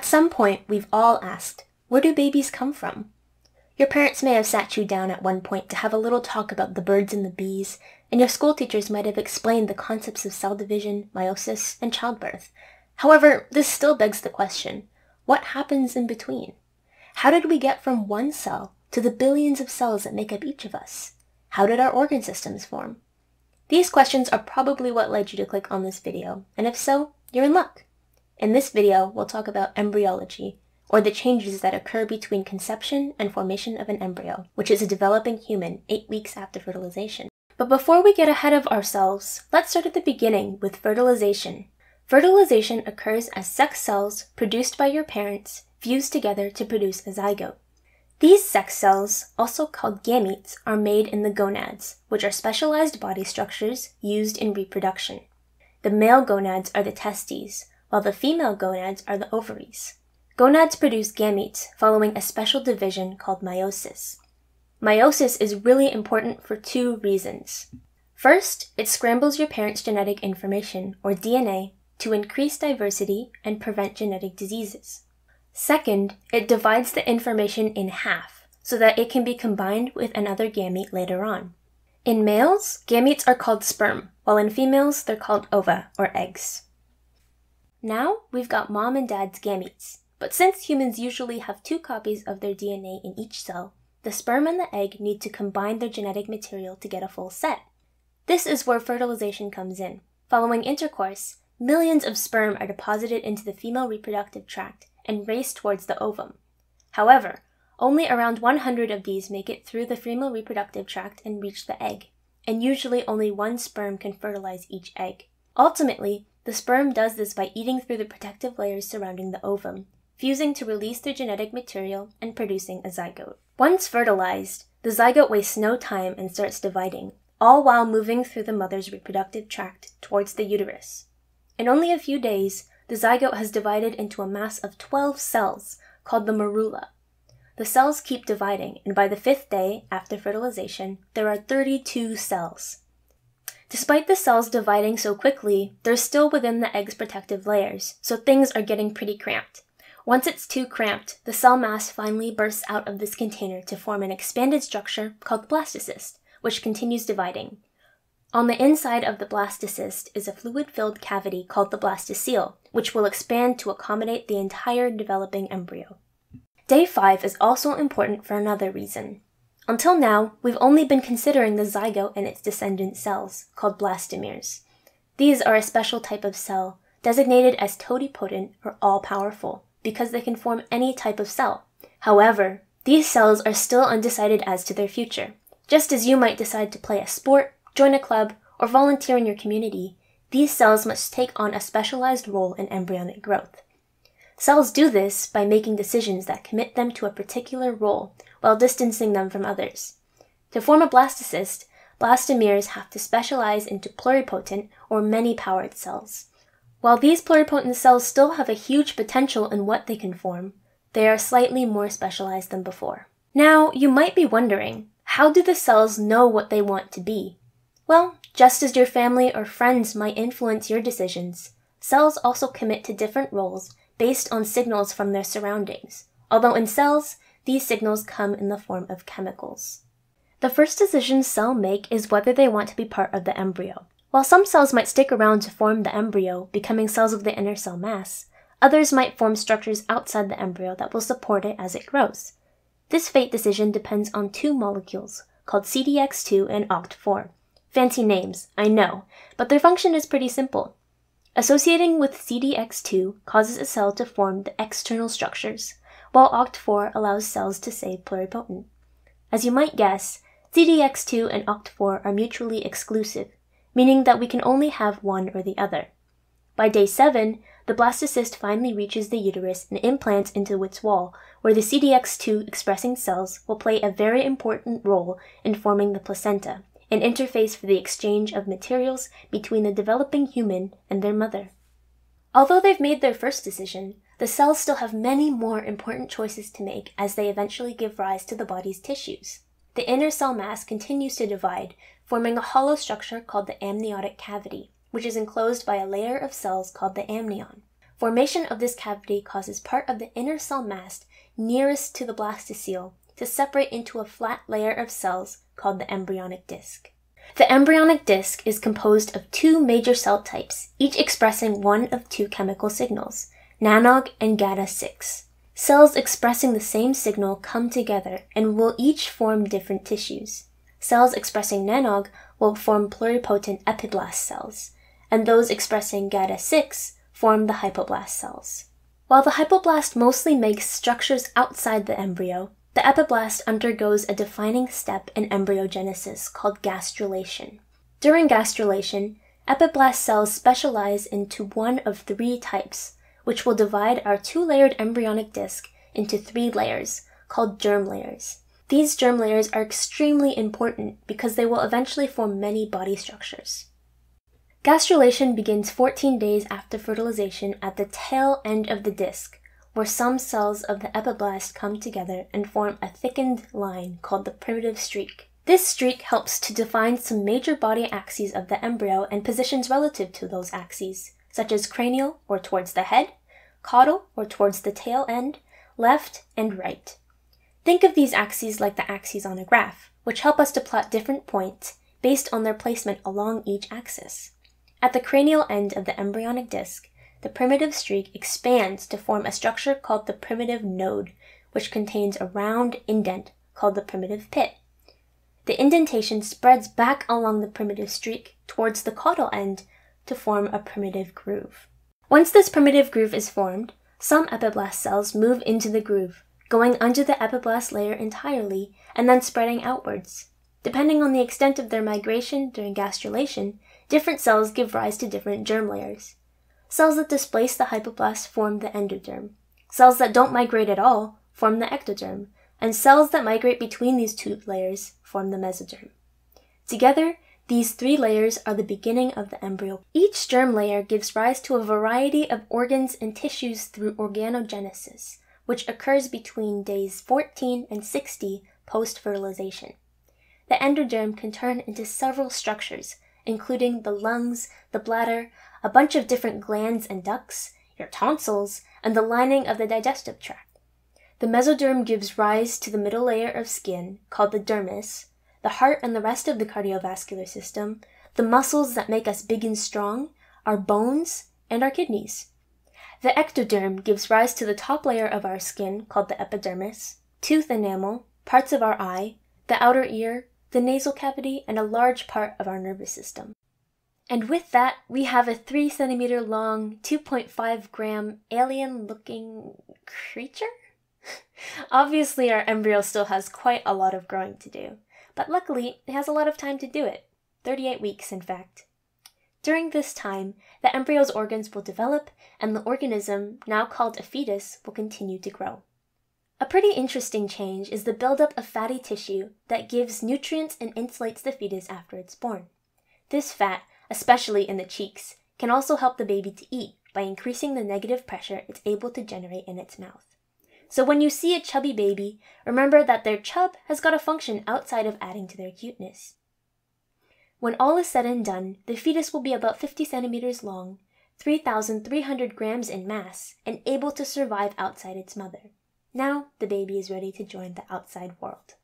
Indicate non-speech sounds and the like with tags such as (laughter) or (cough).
At some point, we've all asked, where do babies come from? Your parents may have sat you down at one point to have a little talk about the birds and the bees, and your school teachers might have explained the concepts of cell division, meiosis, and childbirth. However, this still begs the question, what happens in between? How did we get from one cell to the billions of cells that make up each of us? How did our organ systems form? These questions are probably what led you to click on this video, and if so, you're in luck. In this video, we'll talk about embryology, or the changes that occur between conception and formation of an embryo, which is a developing human eight weeks after fertilization. But before we get ahead of ourselves, let's start at the beginning with fertilization. Fertilization occurs as sex cells produced by your parents fuse together to produce a zygote. These sex cells, also called gametes, are made in the gonads, which are specialized body structures used in reproduction. The male gonads are the testes, while the female gonads are the ovaries. Gonads produce gametes following a special division called meiosis. Meiosis is really important for two reasons. First, it scrambles your parents' genetic information, or DNA, to increase diversity and prevent genetic diseases. Second, it divides the information in half so that it can be combined with another gamete later on. In males, gametes are called sperm, while in females, they're called ova, or eggs. Now we've got mom and dad's gametes. But since humans usually have two copies of their DNA in each cell, the sperm and the egg need to combine their genetic material to get a full set. This is where fertilization comes in. Following intercourse, millions of sperm are deposited into the female reproductive tract and race towards the ovum. However, only around 100 of these make it through the female reproductive tract and reach the egg, and usually only one sperm can fertilize each egg. Ultimately, the sperm does this by eating through the protective layers surrounding the ovum, fusing to release their genetic material and producing a zygote. Once fertilized, the zygote wastes no time and starts dividing, all while moving through the mother's reproductive tract towards the uterus. In only a few days, the zygote has divided into a mass of 12 cells called the marula. The cells keep dividing, and by the fifth day after fertilization, there are 32 cells. Despite the cells dividing so quickly, they're still within the egg's protective layers, so things are getting pretty cramped. Once it's too cramped, the cell mass finally bursts out of this container to form an expanded structure called the blastocyst, which continues dividing. On the inside of the blastocyst is a fluid filled cavity called the blastocele, which will expand to accommodate the entire developing embryo. Day 5 is also important for another reason. Until now, we've only been considering the zygote and its descendant cells, called blastomeres. These are a special type of cell, designated as totipotent or all powerful, because they can form any type of cell. However, these cells are still undecided as to their future. Just as you might decide to play a sport, join a club, or volunteer in your community, these cells must take on a specialized role in embryonic growth. Cells do this by making decisions that commit them to a particular role while distancing them from others. To form a blastocyst, blastomeres have to specialize into pluripotent or many powered cells. While these pluripotent cells still have a huge potential in what they can form, they are slightly more specialized than before. Now, you might be wondering, how do the cells know what they want to be? Well, just as your family or friends might influence your decisions, cells also commit to different roles based on signals from their surroundings, although in cells, these signals come in the form of chemicals. The first decision cell make is whether they want to be part of the embryo. While some cells might stick around to form the embryo, becoming cells of the inner cell mass, others might form structures outside the embryo that will support it as it grows. This fate decision depends on two molecules, called CDX2 and OCT4. Fancy names, I know, but their function is pretty simple. Associating with CDX2 causes a cell to form the external structures, while OCT4 allows cells to stay pluripotent. As you might guess, CDX2 and OCT4 are mutually exclusive, meaning that we can only have one or the other. By day 7, the blastocyst finally reaches the uterus and implants into its wall, where the CDX2 expressing cells will play a very important role in forming the placenta an interface for the exchange of materials between the developing human and their mother. Although they've made their first decision, the cells still have many more important choices to make as they eventually give rise to the body's tissues. The inner cell mass continues to divide, forming a hollow structure called the amniotic cavity, which is enclosed by a layer of cells called the amnion. Formation of this cavity causes part of the inner cell mass nearest to the blastocele to separate into a flat layer of cells called the embryonic disc. The embryonic disc is composed of two major cell types, each expressing one of two chemical signals, NANOG and GATA6. Cells expressing the same signal come together and will each form different tissues. Cells expressing NANOG will form pluripotent epiblast cells, and those expressing GATA6 form the hypoblast cells. While the hypoblast mostly makes structures outside the embryo, the epiblast undergoes a defining step in embryogenesis called gastrulation. During gastrulation, epiblast cells specialize into one of three types, which will divide our two layered embryonic disc into three layers, called germ layers. These germ layers are extremely important because they will eventually form many body structures. Gastrulation begins 14 days after fertilization at the tail end of the disc, where some cells of the epiblast come together and form a thickened line called the primitive streak. This streak helps to define some major body axes of the embryo and positions relative to those axes, such as cranial or towards the head, caudal or towards the tail end, left, and right. Think of these axes like the axes on a graph, which help us to plot different points based on their placement along each axis. At the cranial end of the embryonic disc, the primitive streak expands to form a structure called the primitive node, which contains a round indent called the primitive pit. The indentation spreads back along the primitive streak towards the caudal end to form a primitive groove. Once this primitive groove is formed, some epiblast cells move into the groove, going under the epiblast layer entirely and then spreading outwards. Depending on the extent of their migration during gastrulation, different cells give rise to different germ layers. Cells that displace the hypoblast form the endoderm. Cells that don't migrate at all form the ectoderm, and cells that migrate between these two layers form the mesoderm. Together, these three layers are the beginning of the embryo. Each germ layer gives rise to a variety of organs and tissues through organogenesis, which occurs between days 14 and 60 post fertilization. The endoderm can turn into several structures, including the lungs, the bladder, a bunch of different glands and ducts, your tonsils, and the lining of the digestive tract. The mesoderm gives rise to the middle layer of skin, called the dermis, the heart and the rest of the cardiovascular system, the muscles that make us big and strong, our bones, and our kidneys. The ectoderm gives rise to the top layer of our skin, called the epidermis, tooth enamel, parts of our eye, the outer ear, the nasal cavity, and a large part of our nervous system. And with that, we have a 3 centimeter long, 2.5 gram alien looking creature? (laughs) Obviously, our embryo still has quite a lot of growing to do, but luckily, it has a lot of time to do it 38 weeks, in fact. During this time, the embryo's organs will develop, and the organism, now called a fetus, will continue to grow. A pretty interesting change is the buildup of fatty tissue that gives nutrients and insulates the fetus after it's born. This fat especially in the cheeks, can also help the baby to eat by increasing the negative pressure it's able to generate in its mouth. So when you see a chubby baby, remember that their chub has got a function outside of adding to their cuteness. When all is said and done, the fetus will be about 50 centimeters long, 3,300 grams in mass, and able to survive outside its mother. Now the baby is ready to join the outside world.